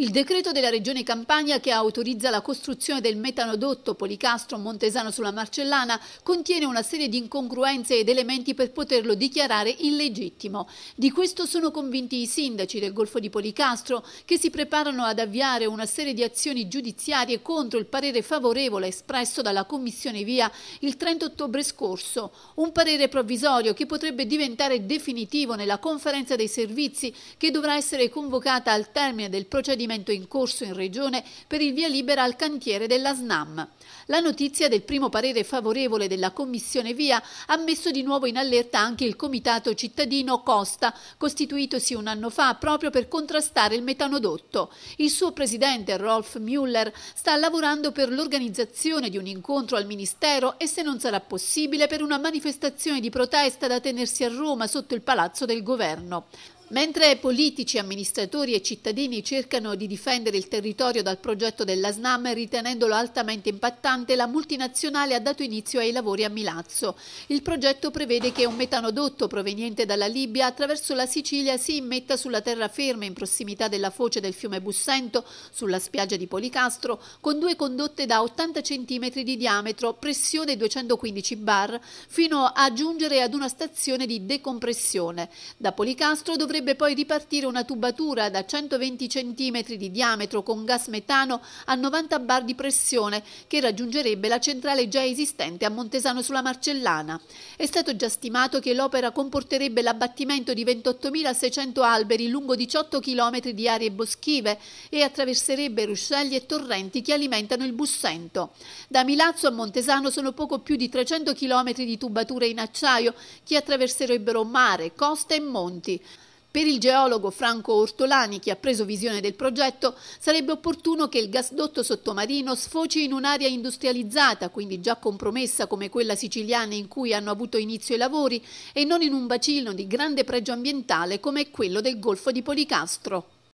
Il decreto della Regione Campania che autorizza la costruzione del metanodotto Policastro-Montesano sulla Marcellana contiene una serie di incongruenze ed elementi per poterlo dichiarare illegittimo. Di questo sono convinti i sindaci del Golfo di Policastro che si preparano ad avviare una serie di azioni giudiziarie contro il parere favorevole espresso dalla Commissione Via il 30 ottobre scorso, un parere provvisorio che potrebbe diventare definitivo nella conferenza dei servizi che dovrà essere convocata al termine del procedimento procedimento in corso in Regione per il via libera al cantiere della SNAM. La notizia del primo parere favorevole della Commissione Via ha messo di nuovo in allerta anche il Comitato Cittadino Costa, costituitosi un anno fa proprio per contrastare il metanodotto. Il suo presidente Rolf Müller sta lavorando per l'organizzazione di un incontro al Ministero e se non sarà possibile per una manifestazione di protesta da tenersi a Roma sotto il Palazzo del Governo. Mentre politici, amministratori e cittadini cercano di difendere il territorio dal progetto della SNAM ritenendolo altamente impattante, la multinazionale ha dato inizio ai lavori a Milazzo. Il progetto prevede che un metanodotto proveniente dalla Libia attraverso la Sicilia si immetta sulla terraferma in prossimità della foce del fiume Bussento, sulla spiaggia di Policastro, con due condotte da 80 cm di diametro, pressione 215 bar, fino a giungere ad una stazione di decompressione. Da Policastro dovrebbe dovrebbe poi ripartire una tubatura da 120 cm di diametro con gas metano a 90 bar di pressione che raggiungerebbe la centrale già esistente a Montesano sulla Marcellana. È stato già stimato che l'opera comporterebbe l'abbattimento di 28.600 alberi lungo 18 km di aree boschive e attraverserebbe ruscelli e torrenti che alimentano il Bussento. Da Milazzo a Montesano sono poco più di 300 km di tubature in acciaio che attraverserebbero mare, costa e monti. Per il geologo Franco Ortolani, che ha preso visione del progetto, sarebbe opportuno che il gasdotto sottomarino sfoci in un'area industrializzata, quindi già compromessa come quella siciliana in cui hanno avuto inizio i lavori, e non in un bacino di grande pregio ambientale come quello del Golfo di Policastro.